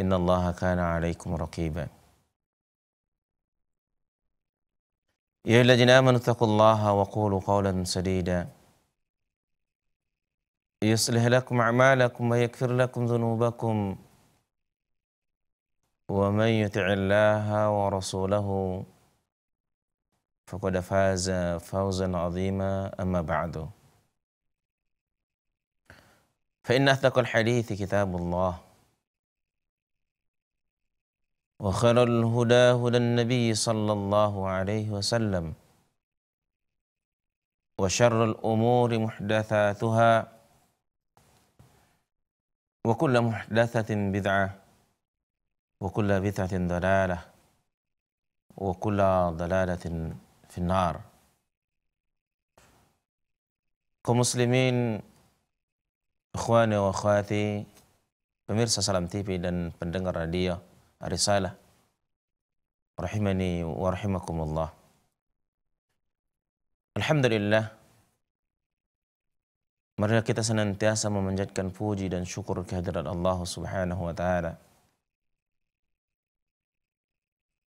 إن الله كان عليكم رقيبا يا الذين آمنوا اتقوا الله وقولوا قولا سديدا يصلح لكم أعمالكم ويكفر لكم ذنوبكم ومن يطع الله ورسوله فقد فاز فوزا عظيما أما بعد فإن أثق الحديث كتاب الله وخير الهدى هدى النبي صلى الله عليه وسلم وشر الأمور محدثاتها وكل محدثة بدعة وكل بدعة ضلالة وكل ضلالة في النار كمسلمين إخواني وأخواتي pemirsa Salam TV dan pendengar radio risalah. Rahimani wa rahimakumullah. Alhamdulillah. Marilah kita senantiasa memanjatkan puji dan syukur kehadirat Allah Subhanahu wa taala.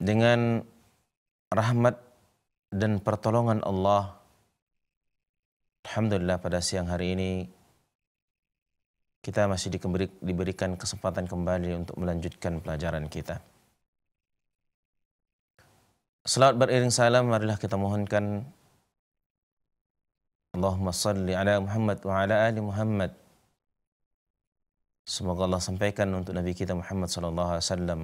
Dengan rahmat dan pertolongan Allah Alhamdulillah pada siang hari ini kita masih diberi, diberikan kesempatan kembali untuk melanjutkan pelajaran kita. Selawat beriring salam, marilah kita mohonkan Allahumma salli ala Muhammad wa ala ali Muhammad. Semoga Allah sampaikan untuk Nabi kita Muhammad sallallahu alaihi wasallam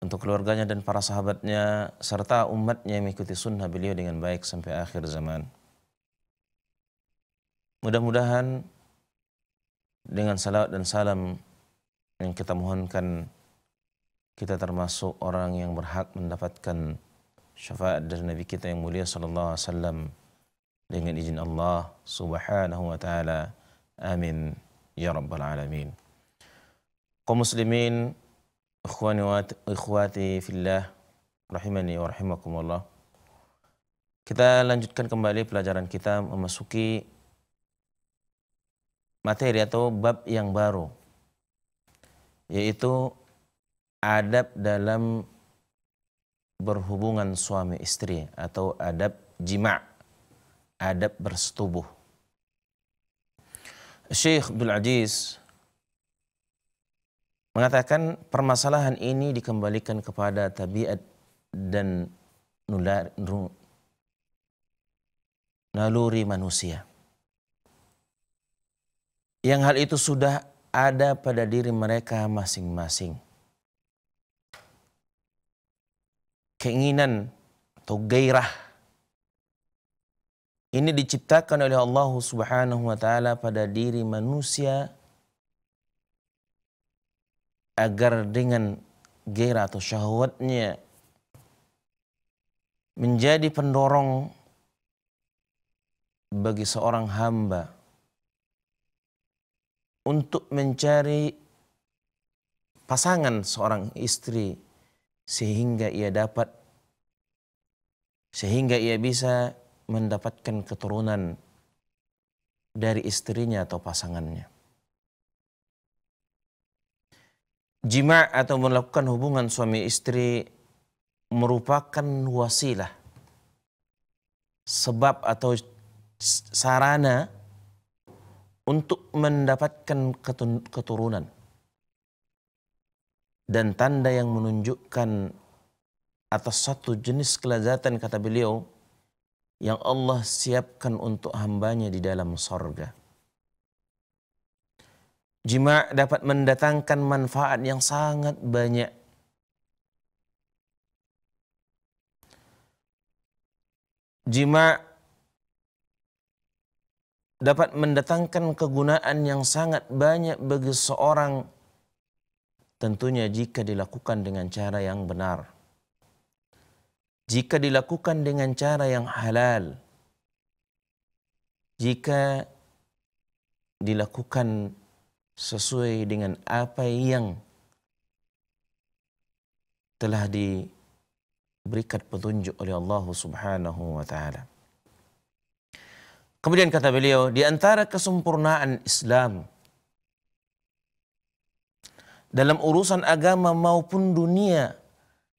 untuk keluarganya dan para sahabatnya serta umatnya yang mengikuti sunnah beliau dengan baik sampai akhir zaman. Mudah-mudahan dengan salawat dan salam yang kita mohonkan kita termasuk orang yang berhak mendapatkan syafaat dari Nabi kita yang mulia sallallahu alaihi wasallam dengan izin Allah subhanahu wa taala. Amin ya rabbal alamin. Kaum muslimin, ikhwani wa ikhwati fillah rahimani wa rahimakumullah. Kita lanjutkan kembali pelajaran kita memasuki materi atau bab yang baru yaitu adab dalam berhubungan suami istri atau adab jima' adab bersetubuh Syekh Abdul Aziz mengatakan permasalahan ini dikembalikan kepada tabiat dan nulari, naluri manusia yang hal itu sudah ada pada diri mereka masing-masing. Keinginan atau gairah ini diciptakan oleh Allah Subhanahu wa taala pada diri manusia agar dengan gairah atau syahwatnya menjadi pendorong bagi seorang hamba untuk mencari pasangan seorang istri sehingga ia dapat sehingga ia bisa mendapatkan keturunan dari istrinya atau pasangannya. Jima atau melakukan hubungan suami istri merupakan wasilah sebab atau sarana untuk mendapatkan keturunan dan tanda yang menunjukkan atas satu jenis kelezatan kata beliau yang Allah siapkan untuk hambanya di dalam sorga. Jima dapat mendatangkan manfaat yang sangat banyak. Jima dapat mendatangkan kegunaan yang sangat banyak bagi seorang tentunya jika dilakukan dengan cara yang benar. Jika dilakukan dengan cara yang halal. Jika dilakukan sesuai dengan apa yang telah diberikan petunjuk oleh Allah Subhanahu wa taala. Kemudian kata beliau, di antara kesempurnaan Islam dalam urusan agama maupun dunia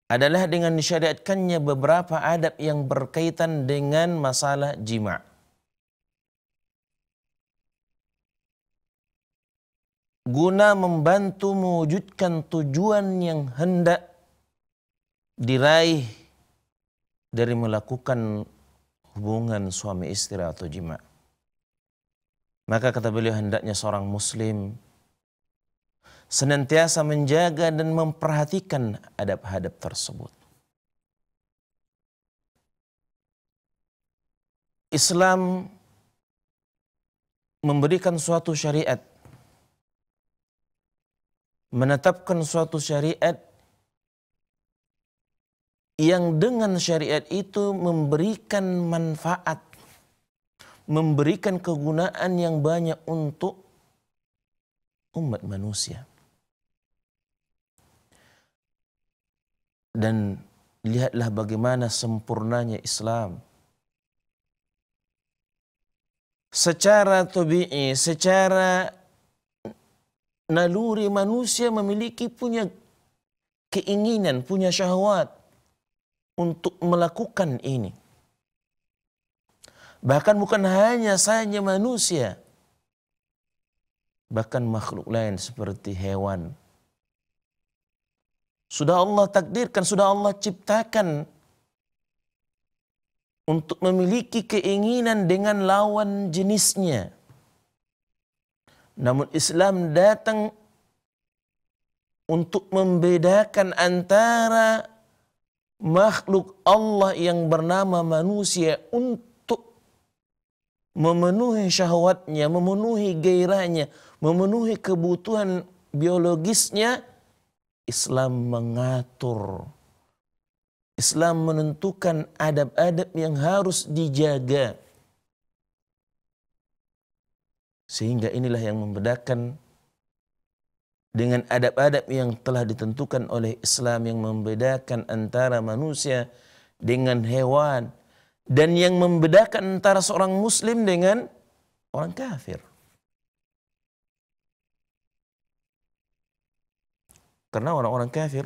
adalah dengan disyariatkannya beberapa adab yang berkaitan dengan masalah jima. Guna membantu mewujudkan tujuan yang hendak diraih dari melakukan hubungan suami istri atau jima. Maka kata beliau hendaknya seorang muslim senantiasa menjaga dan memperhatikan adab-adab tersebut. Islam memberikan suatu syariat, menetapkan suatu syariat yang dengan syariat itu memberikan manfaat, memberikan kegunaan yang banyak untuk umat manusia. Dan lihatlah bagaimana sempurnanya Islam. Secara tabi'i, secara naluri manusia memiliki punya keinginan, punya syahwat untuk melakukan ini. Bahkan bukan hanya saya manusia, bahkan makhluk lain seperti hewan. Sudah Allah takdirkan, sudah Allah ciptakan untuk memiliki keinginan dengan lawan jenisnya. Namun Islam datang untuk membedakan antara makhluk Allah yang bernama manusia untuk memenuhi syahwatnya, memenuhi gairahnya, memenuhi kebutuhan biologisnya, Islam mengatur. Islam menentukan adab-adab yang harus dijaga. Sehingga inilah yang membedakan dengan adab-adab yang telah ditentukan oleh Islam yang membedakan antara manusia dengan hewan dan yang membedakan antara seorang muslim dengan orang kafir. Karena orang-orang kafir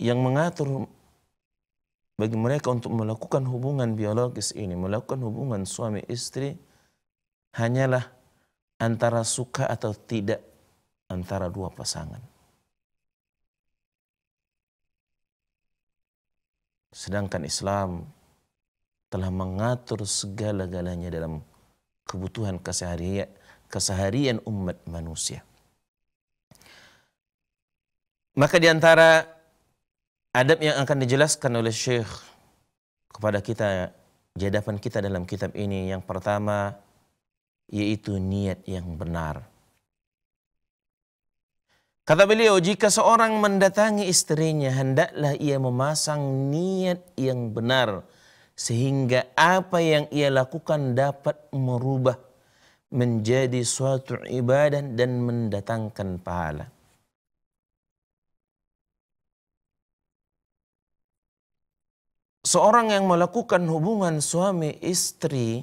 yang mengatur bagi mereka untuk melakukan hubungan biologis ini, melakukan hubungan suami istri hanyalah antara suka atau tidak antara dua pasangan. Sedangkan Islam telah mengatur segala-galanya dalam kebutuhan keseharian, keseharian umat manusia. Maka di antara adab yang akan dijelaskan oleh Syekh kepada kita di hadapan kita dalam kitab ini yang pertama yaitu niat yang benar. Kata beliau, jika seorang mendatangi istrinya, hendaklah ia memasang niat yang benar sehingga apa yang ia lakukan dapat merubah menjadi suatu ibadah dan mendatangkan pahala. Seorang yang melakukan hubungan suami istri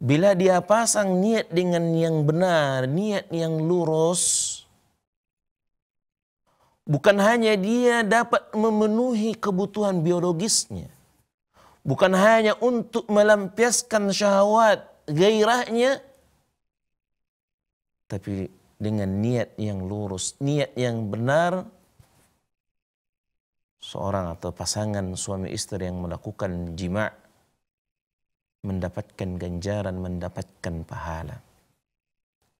Bila dia pasang niat dengan yang benar, niat yang lurus, bukan hanya dia dapat memenuhi kebutuhan biologisnya, bukan hanya untuk melampiaskan syahwat gairahnya, tapi dengan niat yang lurus, niat yang benar, seorang atau pasangan suami istri yang melakukan jima' mendapatkan ganjaran, mendapatkan pahala.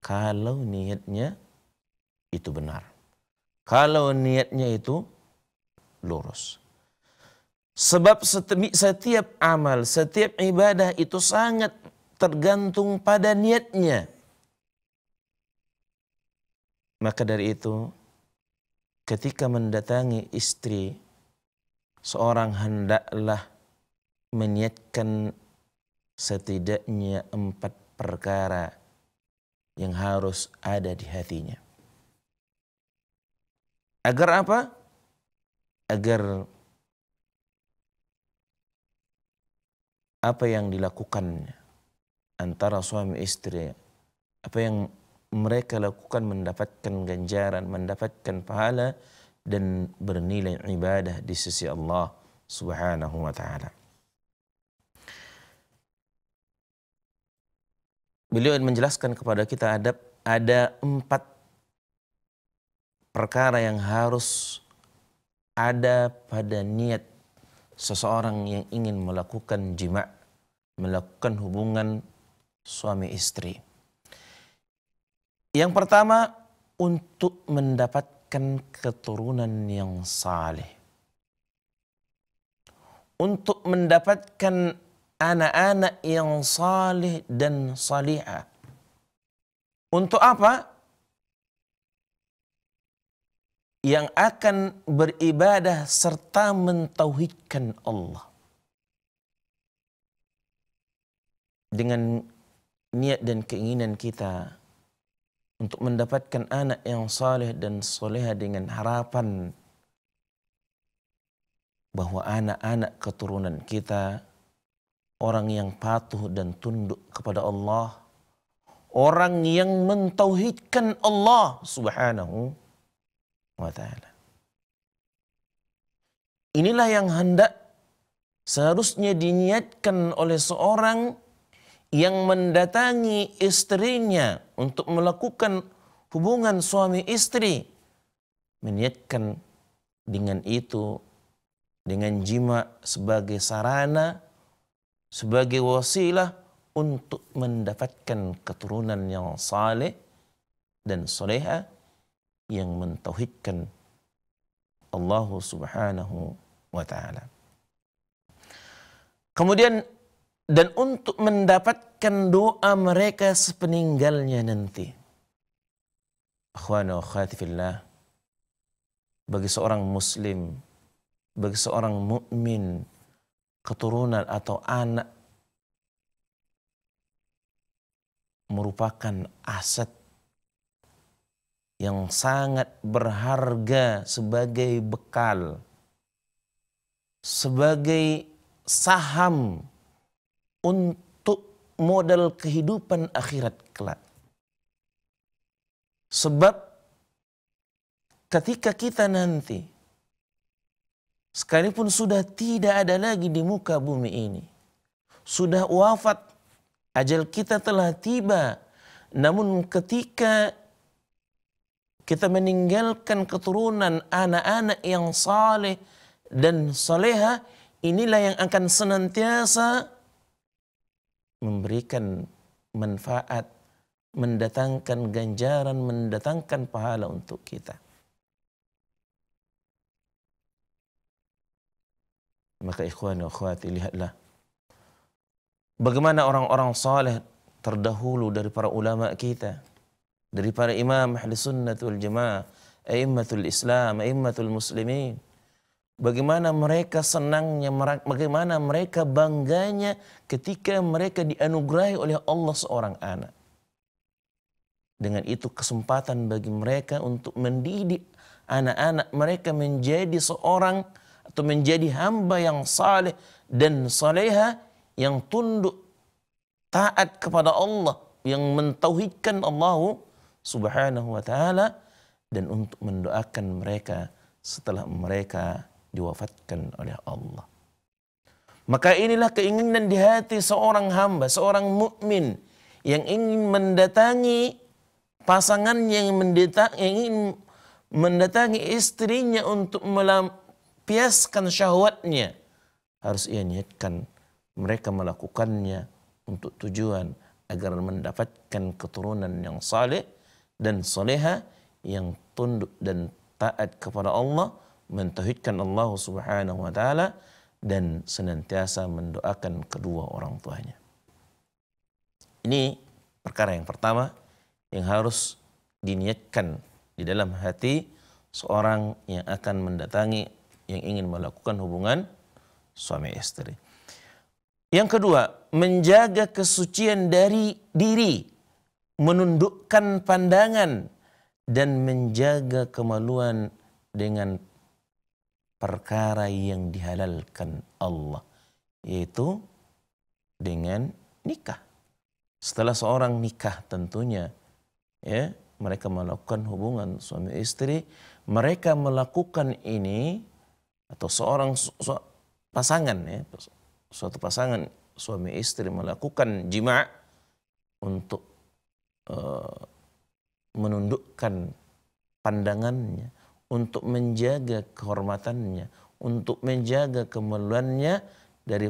Kalau niatnya itu benar. Kalau niatnya itu lurus. Sebab setiap amal, setiap ibadah itu sangat tergantung pada niatnya. Maka dari itu, ketika mendatangi istri, seorang hendaklah meniatkan setidaknya empat perkara yang harus ada di hatinya. Agar apa? Agar apa yang dilakukannya antara suami istri, apa yang mereka lakukan mendapatkan ganjaran, mendapatkan pahala dan bernilai ibadah di sisi Allah Subhanahu wa taala. beliau menjelaskan kepada kita ada ada empat perkara yang harus ada pada niat seseorang yang ingin melakukan jima, melakukan hubungan suami istri. Yang pertama untuk mendapatkan keturunan yang saleh. Untuk mendapatkan anak-anak yang salih dan saliha. Untuk apa? Yang akan beribadah serta mentauhidkan Allah. Dengan niat dan keinginan kita untuk mendapatkan anak yang saleh dan soleha dengan harapan bahwa anak-anak keturunan kita orang yang patuh dan tunduk kepada Allah, orang yang mentauhidkan Allah Subhanahu wa taala. Inilah yang hendak seharusnya diniatkan oleh seorang yang mendatangi istrinya untuk melakukan hubungan suami istri meniatkan dengan itu dengan jima sebagai sarana sebagai wasilah untuk mendapatkan keturunan yang saleh dan soleha ah, yang mentauhidkan Allah subhanahu wa ta'ala. Kemudian dan untuk mendapatkan doa mereka sepeninggalnya nanti. Akhwana wa fillah, Bagi seorang muslim, bagi seorang mukmin keturunan atau anak merupakan aset yang sangat berharga sebagai bekal, sebagai saham untuk modal kehidupan akhirat kelak. Sebab ketika kita nanti sekalipun sudah tidak ada lagi di muka bumi ini. Sudah wafat, ajal kita telah tiba. Namun ketika kita meninggalkan keturunan anak-anak yang saleh dan saleha, inilah yang akan senantiasa memberikan manfaat, mendatangkan ganjaran, mendatangkan pahala untuk kita. Maka ikhwan dan akhwati lihatlah bagaimana orang-orang saleh terdahulu dari para ulama kita, dari para imam ahli sunnah wal jamaah, a'immatul Islam, a'immatul muslimin. Bagaimana mereka senangnya, bagaimana mereka bangganya ketika mereka dianugerahi oleh Allah seorang anak. Dengan itu kesempatan bagi mereka untuk mendidik anak-anak mereka menjadi seorang atau menjadi hamba yang saleh dan saleha yang tunduk taat kepada Allah yang mentauhidkan Allah Subhanahu wa taala dan untuk mendoakan mereka setelah mereka diwafatkan oleh Allah. Maka inilah keinginan di hati seorang hamba, seorang mukmin yang ingin mendatangi pasangan yang yang ingin mendatangi istrinya untuk melampiaskan syahwatnya. Harus ia niatkan mereka melakukannya untuk tujuan agar mendapatkan keturunan yang saleh dan soleha yang tunduk dan taat kepada Allah, mentauhidkan Allah Subhanahu wa taala dan senantiasa mendoakan kedua orang tuanya. Ini perkara yang pertama yang harus diniatkan di dalam hati seorang yang akan mendatangi yang ingin melakukan hubungan suami istri. Yang kedua, menjaga kesucian dari diri, menundukkan pandangan, dan menjaga kemaluan dengan perkara yang dihalalkan Allah, yaitu dengan nikah. Setelah seorang nikah tentunya, ya mereka melakukan hubungan suami istri, mereka melakukan ini atau seorang su su pasangan ya suatu pasangan suami istri melakukan jima untuk uh, menundukkan pandangannya untuk menjaga kehormatannya untuk menjaga kemaluannya dari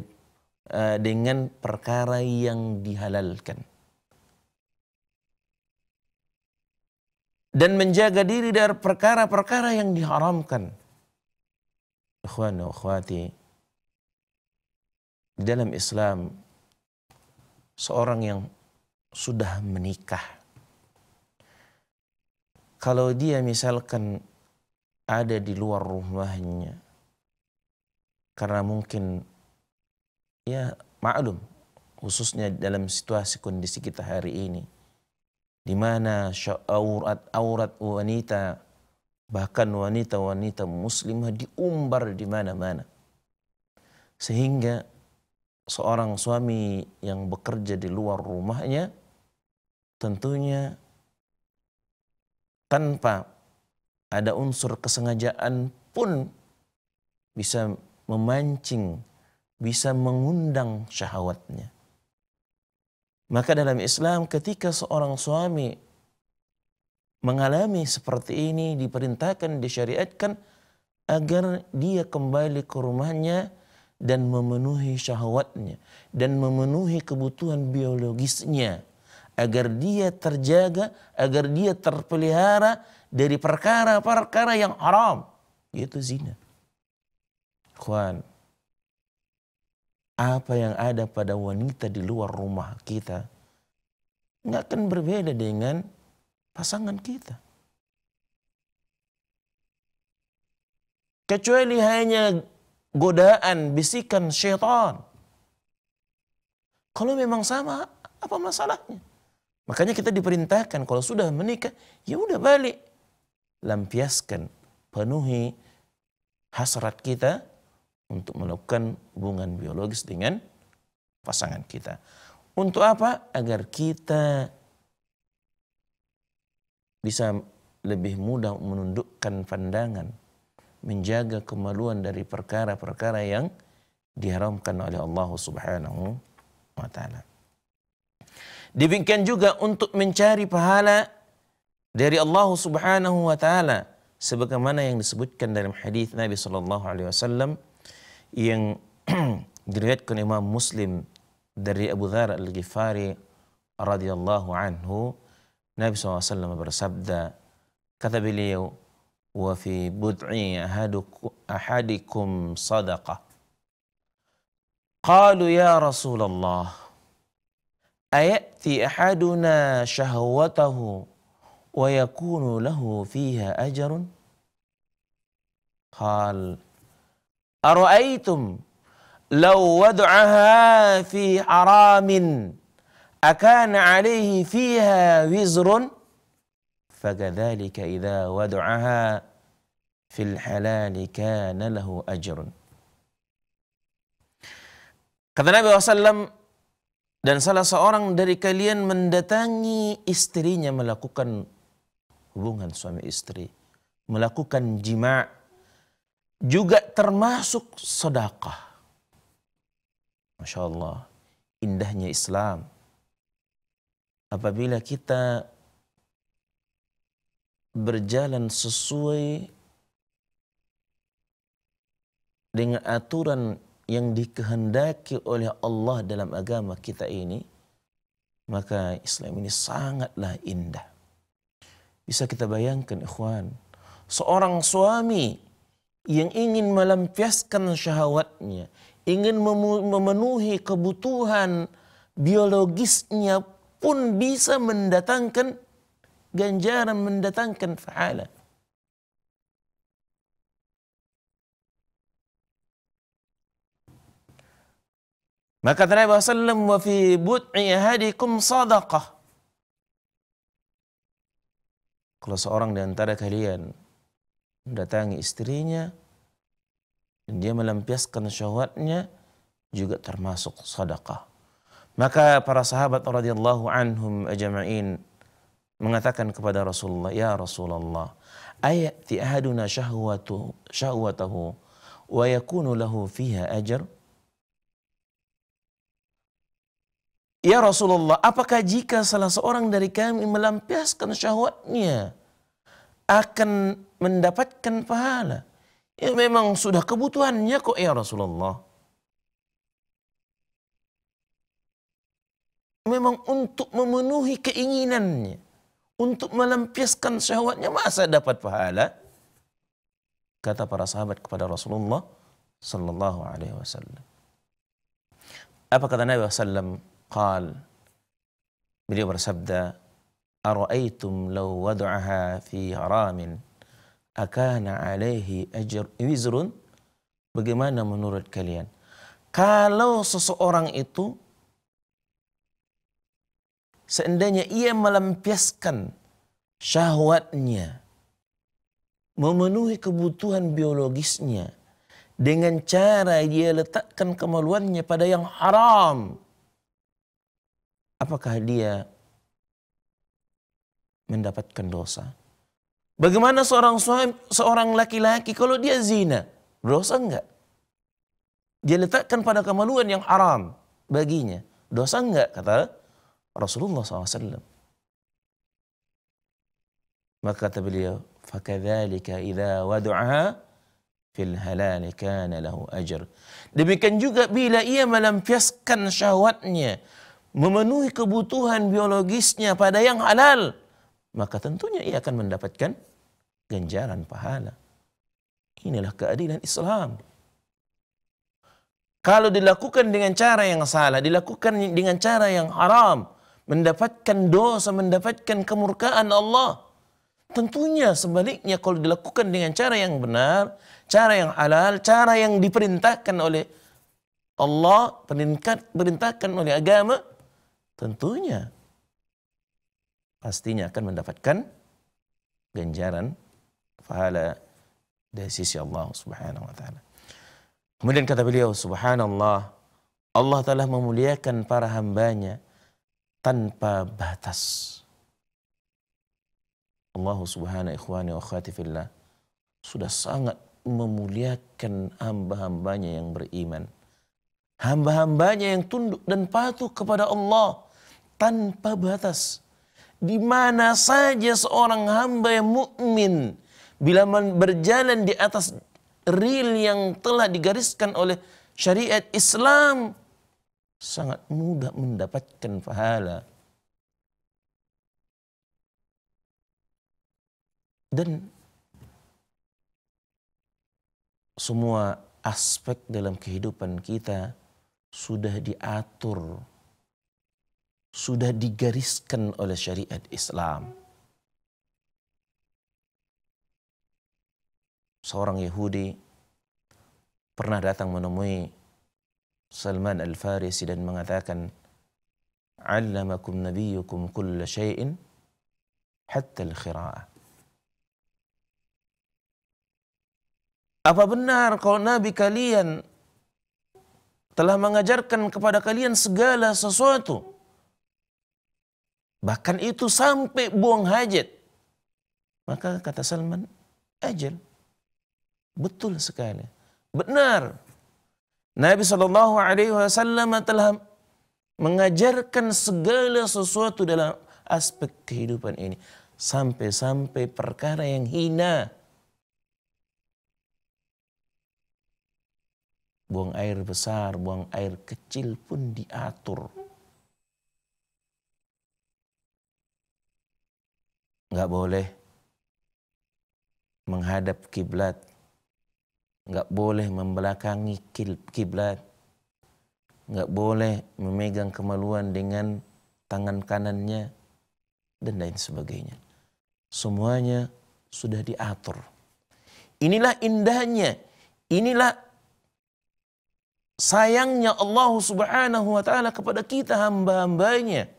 uh, dengan perkara yang dihalalkan dan menjaga diri dari perkara-perkara yang diharamkan Ikhwan wa akhwati, di dalam Islam, seorang yang sudah menikah, kalau dia misalkan ada di luar rumahnya, karena mungkin ya maklum, khususnya dalam situasi kondisi kita hari ini, di mana aurat-aurat wanita Bahkan wanita-wanita muslimah diumbar di mana-mana. Sehingga seorang suami yang bekerja di luar rumahnya tentunya tanpa ada unsur kesengajaan pun bisa memancing, bisa mengundang syahwatnya. Maka dalam Islam ketika seorang suami mengalami seperti ini diperintahkan disyariatkan agar dia kembali ke rumahnya dan memenuhi syahwatnya dan memenuhi kebutuhan biologisnya agar dia terjaga agar dia terpelihara dari perkara-perkara yang haram yaitu zina. Kwan, apa yang ada pada wanita di luar rumah kita nggak akan berbeda dengan pasangan kita. Kecuali hanya godaan, bisikan syaitan. Kalau memang sama, apa masalahnya? Makanya kita diperintahkan kalau sudah menikah, ya udah balik. Lampiaskan, penuhi hasrat kita untuk melakukan hubungan biologis dengan pasangan kita. Untuk apa? Agar kita bisa lebih mudah menundukkan pandangan, menjaga kemaluan dari perkara-perkara yang diharamkan oleh Allah Subhanahu wa taala. Demikian juga untuk mencari pahala dari Allah Subhanahu wa taala sebagaimana yang disebutkan dalam hadis Nabi sallallahu alaihi wasallam yang diriwayatkan Imam Muslim dari Abu Dzar Al-Ghifari radhiyallahu anhu النبي صلى الله عليه وسلم bersabda كتب beliau وفي fi أحدكم صدقة قالوا يا رسول الله أيأتي أحدنا شهوته ويكون له فيها أجر قال أرأيتم لو وضعها في حرام akan alaihi fiha wizrun fakadzalika idza wada'aha fil halali kana lahu ajrun Kata Nabi SAW, dan salah seorang dari kalian mendatangi istrinya melakukan hubungan suami istri, melakukan jima, juga termasuk sedekah. Masya Allah, indahnya Islam apabila kita berjalan sesuai dengan aturan yang dikehendaki oleh Allah dalam agama kita ini, maka Islam ini sangatlah indah. Bisa kita bayangkan ikhwan, seorang suami yang ingin melampiaskan syahwatnya, ingin memenuhi kebutuhan biologisnya pun bisa mendatangkan ganjaran, mendatangkan faala. Maka kata Nabi SAW, wa fi but'i ahadikum sadaqah. Kalau seorang di antara kalian mendatangi istrinya dan dia melampiaskan syahwatnya juga termasuk sedekah. Maka para sahabat radhiyallahu anhum ajma'in mengatakan kepada Rasulullah, "Ya Rasulullah, ayati ahaduna syahwatu syahwatahu wa yakunu lahu fiha ajr?" Ya Rasulullah, apakah jika salah seorang dari kami melampiaskan syahwatnya akan mendapatkan pahala? Ya memang sudah kebutuhannya kok ya Rasulullah. memang untuk memenuhi keinginannya. Untuk melampiaskan syahwatnya masa dapat pahala? Kata para sahabat kepada Rasulullah sallallahu alaihi wasallam. Apa kata Nabi sallam? Qal Beliau bersabda, "Ara'aitum law wad'aha fi haramin akana alaihi ajr wizrun?" Bagaimana menurut kalian? Kalau seseorang itu seandainya ia melampiaskan syahwatnya, memenuhi kebutuhan biologisnya dengan cara dia letakkan kemaluannya pada yang haram. Apakah dia mendapatkan dosa? Bagaimana seorang suami, seorang laki-laki kalau dia zina, dosa enggak? Dia letakkan pada kemaluan yang haram baginya, dosa enggak kata Rasulullah SAW. Maka kata beliau, فَكَذَلِكَ إِذَا وَدُعَهَا فِي الْهَلَالِ كَانَ لَهُ أَجْرٌ Demikian juga bila ia melampiaskan syahwatnya, memenuhi kebutuhan biologisnya pada yang halal, maka tentunya ia akan mendapatkan ganjaran pahala. Inilah keadilan Islam. Kalau dilakukan dengan cara yang salah, dilakukan dengan cara yang haram, mendapatkan dosa, mendapatkan kemurkaan Allah. Tentunya sebaliknya kalau dilakukan dengan cara yang benar, cara yang halal, cara yang diperintahkan oleh Allah, perintahkan oleh agama, tentunya pastinya akan mendapatkan ganjaran pahala dari sisi Allah Subhanahu wa taala. Kemudian kata beliau, subhanallah, Allah telah memuliakan para hambanya tanpa batas. Allah subhanahu ikhwani wa khatifillah sudah sangat memuliakan hamba-hambanya yang beriman. Hamba-hambanya yang tunduk dan patuh kepada Allah tanpa batas. Di mana saja seorang hamba yang mukmin bila berjalan di atas ril yang telah digariskan oleh syariat Islam sangat mudah mendapatkan pahala. Dan semua aspek dalam kehidupan kita sudah diatur, sudah digariskan oleh syariat Islam. Seorang Yahudi pernah datang menemui Salman Al-Farisi dan mengatakan, "Allamakum nabiyyukum kulla syai'in hatta al-qira'ah." Apa benar kalau Nabi kalian telah mengajarkan kepada kalian segala sesuatu? Bahkan itu sampai buang hajat. Maka kata Salman, ajal. Betul sekali. Benar. Nabi Shallallahu Alaihi Wasallam telah mengajarkan segala sesuatu dalam aspek kehidupan ini sampai-sampai perkara yang hina buang air besar, buang air kecil pun diatur. Nggak boleh menghadap kiblat nggak boleh membelakangi kiblat, nggak boleh memegang kemaluan dengan tangan kanannya, dan lain sebagainya. Semuanya sudah diatur. Inilah indahnya, inilah sayangnya Allah Subhanahu wa taala kepada kita hamba-hambanya.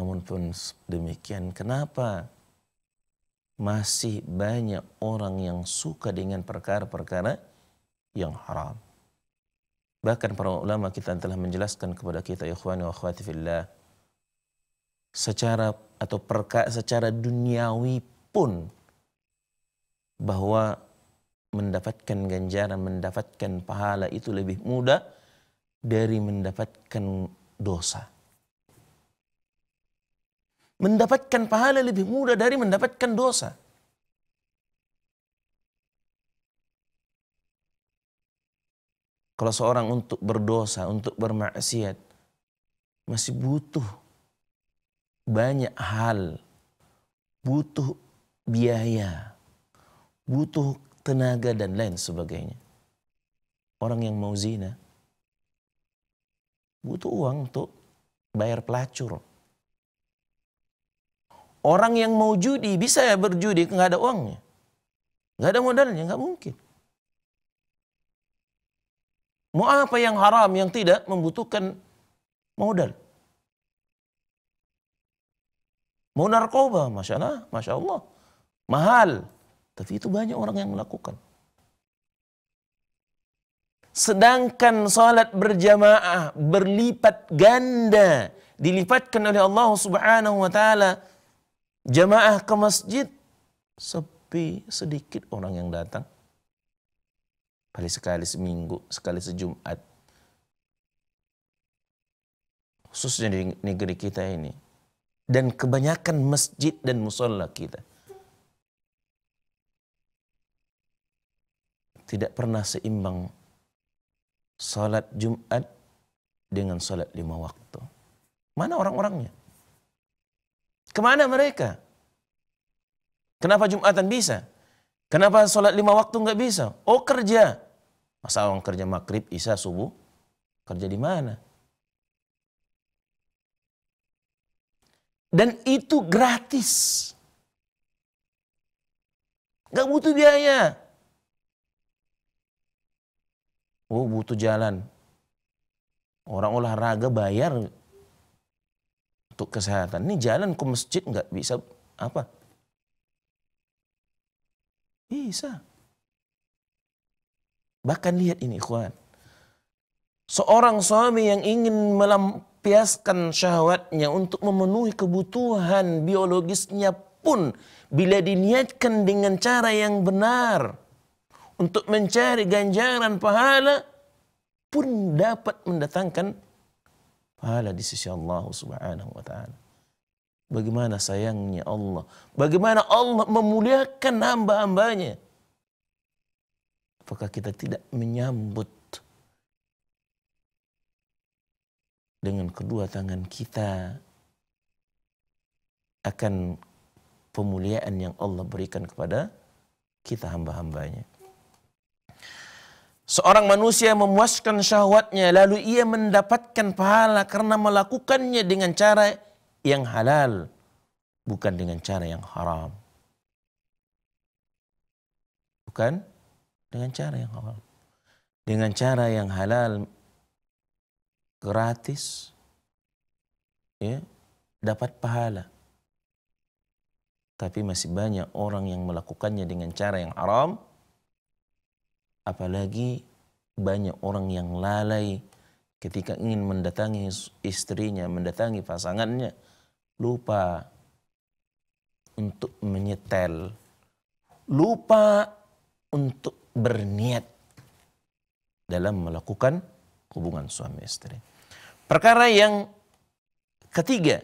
Namun pun demikian kenapa masih banyak orang yang suka dengan perkara-perkara yang haram. Bahkan para ulama kita telah menjelaskan kepada kita ya ikhwani wa akhwati fillah secara atau perka, secara duniawi pun bahwa mendapatkan ganjaran, mendapatkan pahala itu lebih mudah dari mendapatkan dosa mendapatkan pahala lebih mudah dari mendapatkan dosa. Kalau seorang untuk berdosa, untuk bermaksiat, masih butuh banyak hal, butuh biaya, butuh tenaga dan lain sebagainya. Orang yang mau zina butuh uang untuk bayar pelacur. Orang yang mau judi bisa ya berjudi nggak ada uangnya, nggak ada modalnya, nggak mungkin. Mau apa yang haram yang tidak membutuhkan modal? Mau narkoba, masya Allah, masya Allah, mahal. Tapi itu banyak orang yang melakukan. Sedangkan salat berjamaah berlipat ganda dilipatkan oleh Allah Subhanahu wa taala Jamaah ke masjid sepi, sedikit orang yang datang. Paling sekali seminggu, sekali sejumat. Khususnya di negeri kita ini. Dan kebanyakan masjid dan musola kita. Tidak pernah seimbang salat Jumat dengan salat lima waktu. Mana orang-orangnya? Kemana mereka? Kenapa Jumatan bisa? Kenapa sholat lima waktu nggak bisa? Oh kerja. Masa orang kerja maghrib, isya, subuh? Kerja di mana? Dan itu gratis. Gak butuh biaya. Oh butuh jalan. Orang olahraga bayar untuk kesehatan. Ini jalan ke masjid nggak bisa apa? Bisa. Bahkan lihat ini ikhwan. Seorang suami yang ingin melampiaskan syahwatnya untuk memenuhi kebutuhan biologisnya pun bila diniatkan dengan cara yang benar untuk mencari ganjaran pahala pun dapat mendatangkan pahala di sisi Allah Subhanahu wa taala. Bagaimana sayangnya Allah. Bagaimana Allah memuliakan hamba-hambanya. Apakah kita tidak menyambut dengan kedua tangan kita akan pemuliaan yang Allah berikan kepada kita hamba-hambanya. Seorang manusia memuaskan syahwatnya lalu ia mendapatkan pahala karena melakukannya dengan cara yang halal bukan dengan cara yang haram. Bukan dengan cara yang haram, Dengan cara yang halal gratis ya dapat pahala. Tapi masih banyak orang yang melakukannya dengan cara yang haram apalagi banyak orang yang lalai ketika ingin mendatangi istrinya, mendatangi pasangannya, lupa untuk menyetel, lupa untuk berniat dalam melakukan hubungan suami istri. Perkara yang ketiga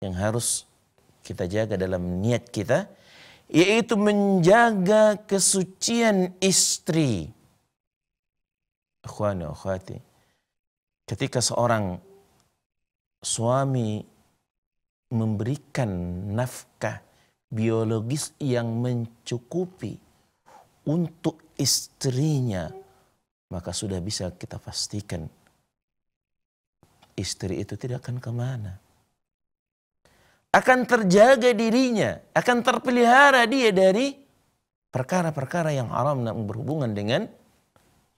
yang harus kita jaga dalam niat kita yaitu menjaga kesucian istri. Akhwani akhwati, ketika seorang suami memberikan nafkah biologis yang mencukupi untuk istrinya, maka sudah bisa kita pastikan istri itu tidak akan kemana akan terjaga dirinya, akan terpelihara dia dari perkara-perkara yang haram dan berhubungan dengan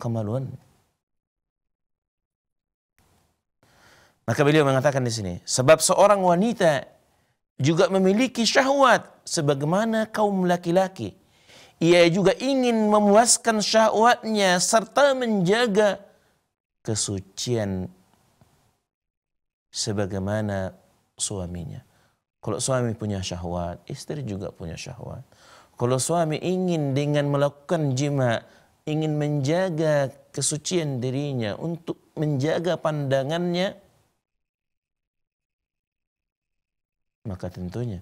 kemaluan. Maka beliau mengatakan di sini, sebab seorang wanita juga memiliki syahwat sebagaimana kaum laki-laki. Ia juga ingin memuaskan syahwatnya serta menjaga kesucian sebagaimana suaminya. Kalau suami punya syahwat, istri juga punya syahwat. Kalau suami ingin dengan melakukan jima, ingin menjaga kesucian dirinya untuk menjaga pandangannya, maka tentunya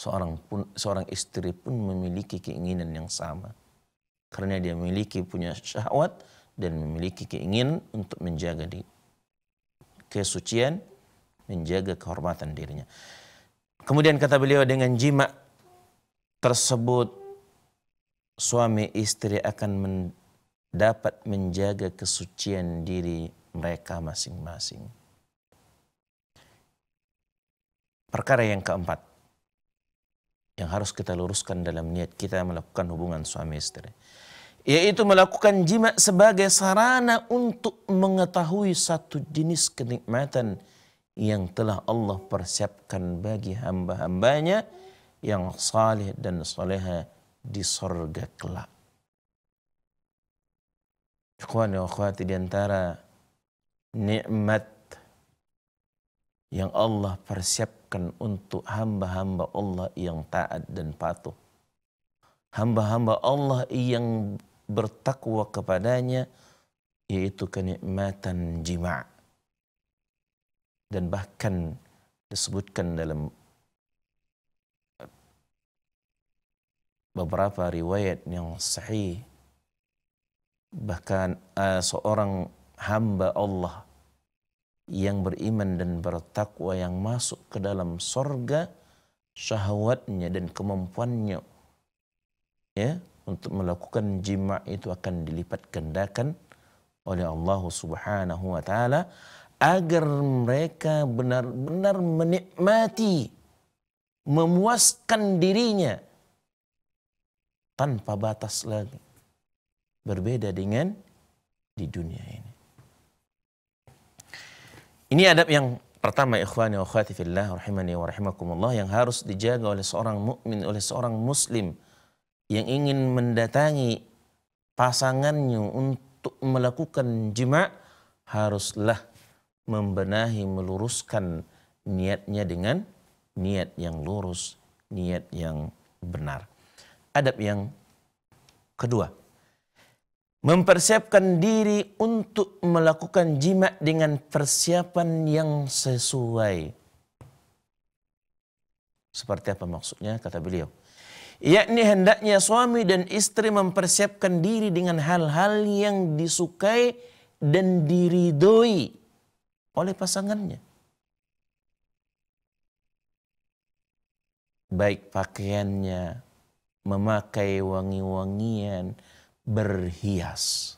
seorang pun seorang istri pun memiliki keinginan yang sama. Karena dia memiliki punya syahwat dan memiliki keinginan untuk menjaga di kesucian menjaga kehormatan dirinya. Kemudian kata beliau dengan jima tersebut suami istri akan mendapat dapat menjaga kesucian diri mereka masing-masing. Perkara yang keempat yang harus kita luruskan dalam niat kita melakukan hubungan suami istri yaitu melakukan jima sebagai sarana untuk mengetahui satu jenis kenikmatan yang telah Allah persiapkan bagi hamba-hambanya yang saleh dan soleha di sorga kelak. Ikhwan dan akhwati di antara nikmat yang Allah persiapkan untuk hamba-hamba Allah yang taat dan patuh. Hamba-hamba Allah yang bertakwa kepadanya yaitu kenikmatan jima' dan bahkan disebutkan dalam eh, beberapa riwayat yang sahih bahkan uh, seorang hamba Allah yang beriman dan bertakwa yang masuk ke dalam sorga syahwatnya dan kemampuannya ya untuk melakukan jima itu akan dilipat gandakan oleh Allah Subhanahu wa taala agar mereka benar-benar menikmati, memuaskan dirinya tanpa batas lagi. Berbeda dengan di dunia ini. Ini adab yang pertama ikhwani wa fillah rahimani wa rahimakumullah yang harus dijaga oleh seorang mukmin oleh seorang muslim yang ingin mendatangi pasangannya untuk melakukan jima haruslah membenahi, meluruskan niatnya dengan niat yang lurus, niat yang benar. Adab yang kedua, mempersiapkan diri untuk melakukan jima dengan persiapan yang sesuai. Seperti apa maksudnya kata beliau? Yakni hendaknya suami dan istri mempersiapkan diri dengan hal-hal yang disukai dan diridoi oleh pasangannya. Baik pakaiannya, memakai wangi-wangian, berhias.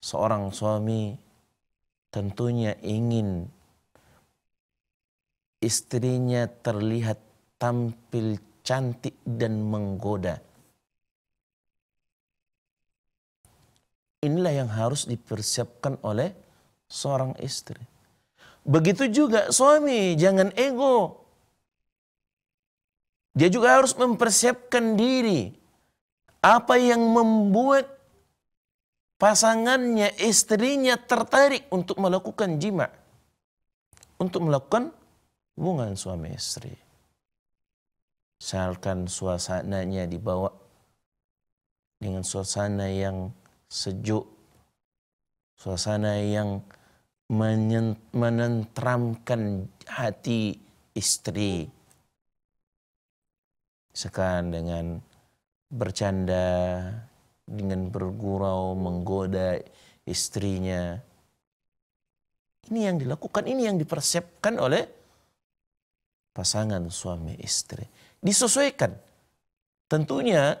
Seorang suami tentunya ingin istrinya terlihat tampil cantik dan menggoda Inilah yang harus dipersiapkan oleh seorang istri. Begitu juga suami, jangan ego. Dia juga harus mempersiapkan diri. Apa yang membuat pasangannya, istrinya tertarik untuk melakukan jima. Untuk melakukan hubungan suami istri. Misalkan suasananya dibawa dengan suasana yang sejuk, suasana yang menentramkan hati istri. Sekarang dengan bercanda, dengan bergurau, menggoda istrinya. Ini yang dilakukan, ini yang dipersepkan oleh pasangan suami istri. Disesuaikan. Tentunya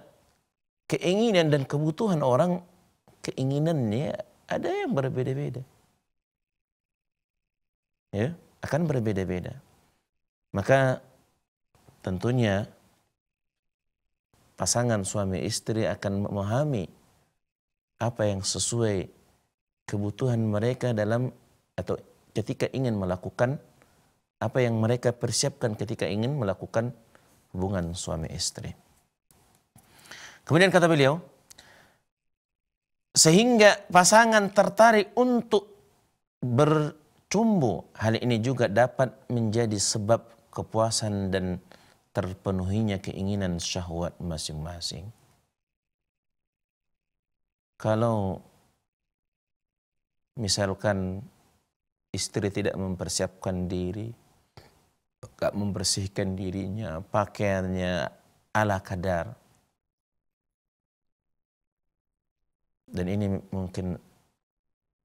keinginan dan kebutuhan orang keinginannya ada yang berbeda-beda. Ya, akan berbeda-beda. Maka tentunya pasangan suami istri akan memahami apa yang sesuai kebutuhan mereka dalam atau ketika ingin melakukan apa yang mereka persiapkan ketika ingin melakukan hubungan suami istri. Kemudian kata beliau, sehingga pasangan tertarik untuk bercumbu. Hal ini juga dapat menjadi sebab kepuasan dan terpenuhinya keinginan syahwat masing-masing. Kalau misalkan istri tidak mempersiapkan diri, gak membersihkan dirinya, pakaiannya ala kadar, dan ini mungkin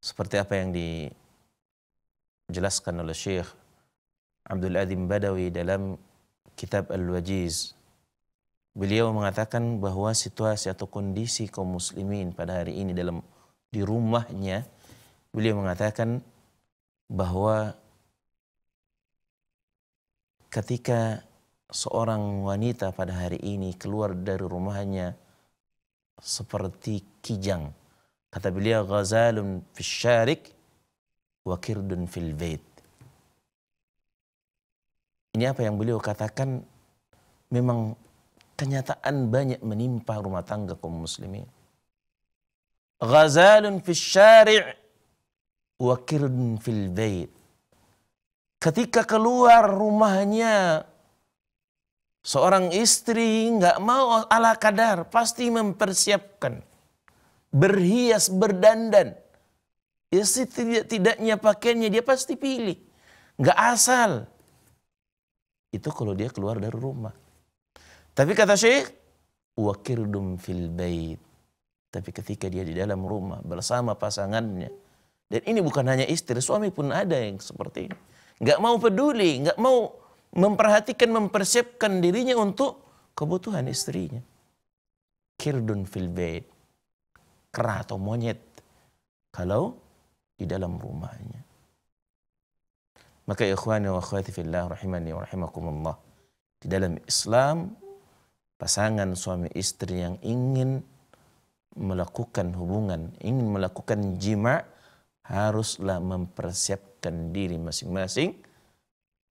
seperti apa yang dijelaskan oleh Syekh Abdul Adim Badawi dalam kitab Al-Wajiz. Beliau mengatakan bahwa situasi atau kondisi kaum muslimin pada hari ini dalam di rumahnya, beliau mengatakan bahwa ketika seorang wanita pada hari ini keluar dari rumahnya seperti kijang. Kata beliau ghazalun fisyarik wa kirdun fil bait. Ini apa yang beliau katakan memang kenyataan banyak menimpa rumah tangga kaum muslimin. Ghazalun fisyari' wa kirdun fil bait. Ketika keluar rumahnya Seorang istri nggak mau ala kadar, pasti mempersiapkan. Berhias, berdandan. Istri ya, tidak tidaknya pakaiannya dia pasti pilih. Nggak asal. Itu kalau dia keluar dari rumah. Tapi kata Syekh, wakirdum fil bait. Tapi ketika dia di dalam rumah bersama pasangannya. Dan ini bukan hanya istri, suami pun ada yang seperti ini. Nggak mau peduli, nggak mau memperhatikan, mempersiapkan dirinya untuk kebutuhan istrinya. Kirdun fil bait. Kera atau monyet. Kalau di dalam rumahnya. Maka ikhwani wa akhwati fillah rahimani wa rahimakumullah. Di dalam Islam, pasangan suami istri yang ingin melakukan hubungan, ingin melakukan jima, haruslah mempersiapkan diri masing-masing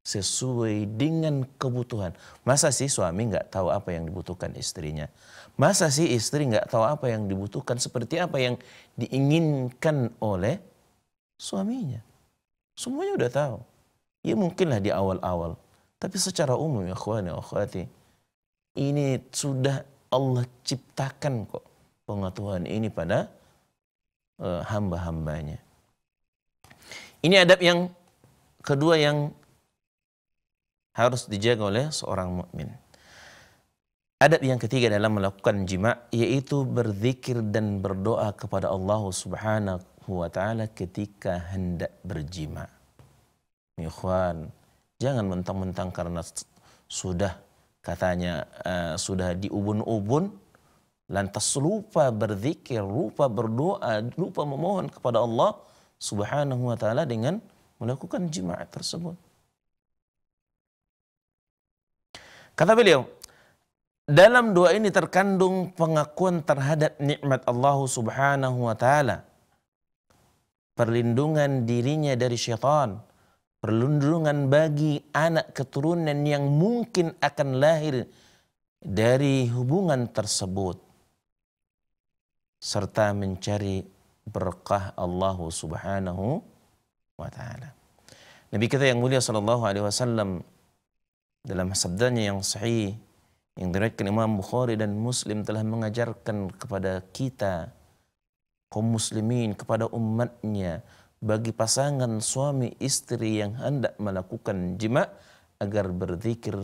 sesuai dengan kebutuhan. Masa sih suami nggak tahu apa yang dibutuhkan istrinya? Masa sih istri nggak tahu apa yang dibutuhkan seperti apa yang diinginkan oleh suaminya? Semuanya udah tahu. Ya mungkinlah di awal-awal. Tapi secara umum ya khuan ya khuati. Ini sudah Allah ciptakan kok pengetahuan ini pada eh, hamba-hambanya. Ini adab yang kedua yang harus dijaga oleh seorang mukmin. Adab yang ketiga dalam melakukan jima yaitu berzikir dan berdoa kepada Allah Subhanahu wa taala ketika hendak berjima. Ya ikhwan, jangan mentang-mentang karena sudah katanya uh, sudah diubun-ubun lantas lupa berzikir, lupa berdoa, lupa memohon kepada Allah Subhanahu wa taala dengan melakukan jima' tersebut. Kata beliau, dalam doa ini terkandung pengakuan terhadap nikmat Allah Subhanahu wa taala. Perlindungan dirinya dari syaitan, perlindungan bagi anak keturunan yang mungkin akan lahir dari hubungan tersebut serta mencari berkah Allah Subhanahu wa taala. Nabi kita yang mulia sallallahu alaihi wasallam dalam sabdanya yang sahih yang diriwayatkan Imam Bukhari dan Muslim telah mengajarkan kepada kita kaum muslimin kepada umatnya bagi pasangan suami istri yang hendak melakukan jima agar berzikir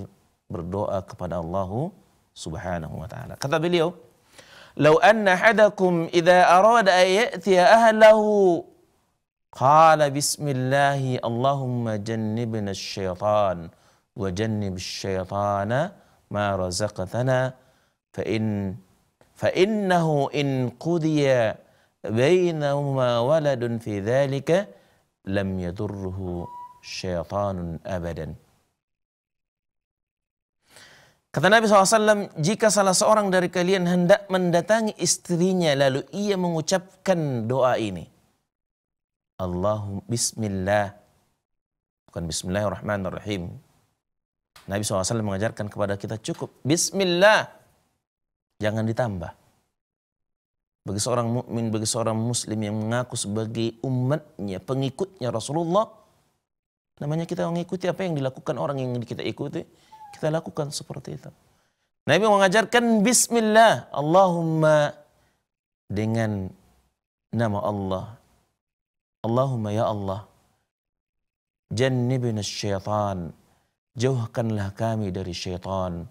berdoa kepada Allah Subhanahu wa taala. Kata beliau, "Lau anna hadakum idza arada an ahlahu qala bismillah Allahumma jannibna asy-syaitan." وجنب الشيطان ما رزقتنا فإن فإنه إن قضي بينهما ولد في ذلك لم يضره شيطان أبدا Kata Nabi SAW, jika salah seorang dari kalian hendak mendatangi istrinya lalu ia mengucapkan doa ini. Allahum bismillah. Bukan bismillahirrahmanirrahim. Nabi SAW mengajarkan kepada kita cukup. Bismillah. Jangan ditambah. Bagi seorang mukmin, bagi seorang muslim yang mengaku sebagai umatnya, pengikutnya Rasulullah, namanya kita mengikuti apa yang dilakukan orang yang kita ikuti, kita lakukan seperti itu. Nabi mengajarkan Bismillah, Allahumma dengan nama Allah. Allahumma ya Allah, Jannibina syaitan jauhkanlah kami dari syaitan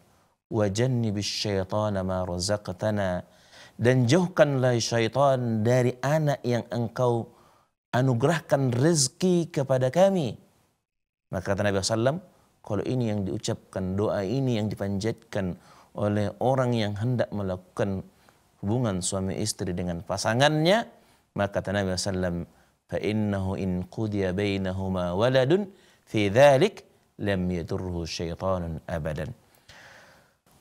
wajannibis syaitana ma razaqtana dan jauhkanlah syaitan dari anak yang engkau anugerahkan rezeki kepada kami. Maka kata Nabi SAW, kalau ini yang diucapkan, doa ini yang dipanjatkan oleh orang yang hendak melakukan hubungan suami istri dengan pasangannya, maka kata Nabi SAW, innahu in قُدِيَ bainahuma waladun fi dhalik lam yadurruhu syaitanun abadan.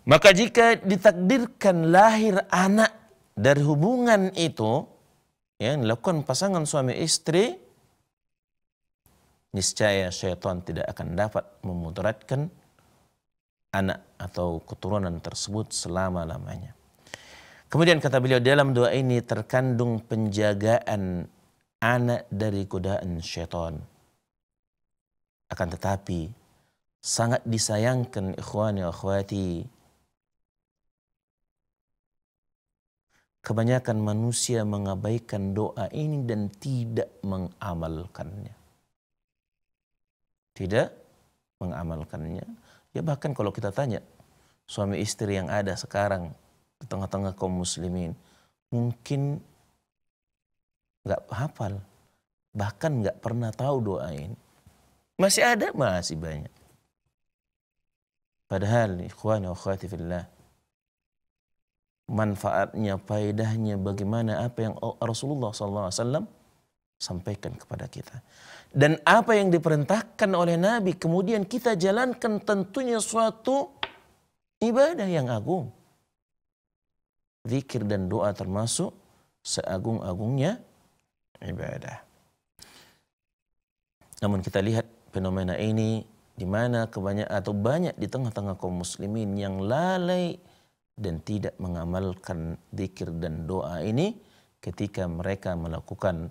Maka jika ditakdirkan lahir anak dari hubungan itu ya, yang dilakukan pasangan suami istri, niscaya syaitan tidak akan dapat memudaratkan anak atau keturunan tersebut selama-lamanya. Kemudian kata beliau dalam doa ini terkandung penjagaan anak dari godaan syaitan. Akan tetapi sangat disayangkan ikhwani wa akhwati. Kebanyakan manusia mengabaikan doa ini dan tidak mengamalkannya. Tidak mengamalkannya. Ya bahkan kalau kita tanya suami istri yang ada sekarang di tengah-tengah kaum muslimin, mungkin nggak hafal, bahkan nggak pernah tahu doa ini. Masih ada, masih banyak. Padahal ikhwani wa akhwati fillah manfaatnya, faedahnya bagaimana apa yang Rasulullah SAW sampaikan kepada kita. Dan apa yang diperintahkan oleh Nabi kemudian kita jalankan tentunya suatu ibadah yang agung. Zikir dan doa termasuk seagung-agungnya ibadah. Namun kita lihat fenomena ini di mana kebanyak atau banyak di tengah-tengah kaum muslimin yang lalai dan tidak mengamalkan zikir dan doa ini ketika mereka melakukan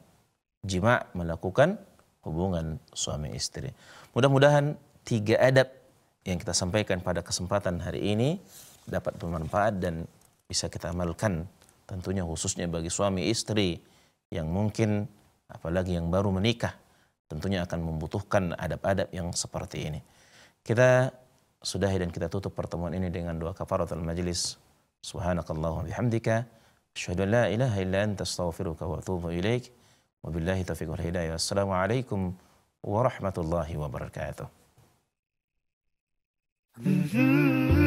jima, melakukan hubungan suami istri. Mudah-mudahan tiga adab yang kita sampaikan pada kesempatan hari ini dapat bermanfaat dan bisa kita amalkan tentunya khususnya bagi suami istri yang mungkin apalagi yang baru menikah tentunya akan membutuhkan adab-adab yang seperti ini. Kita sudahi dan kita tutup pertemuan ini dengan dua kafaratul majlis. Subhanakallahumma bihamdika Asyadu an la ilaha illa anta astaghfiruka wa atubu ilaik. Wabillahi taufiq wal hidayah. Wassalamualaikum warahmatullahi wabarakatuh. Mm-hmm.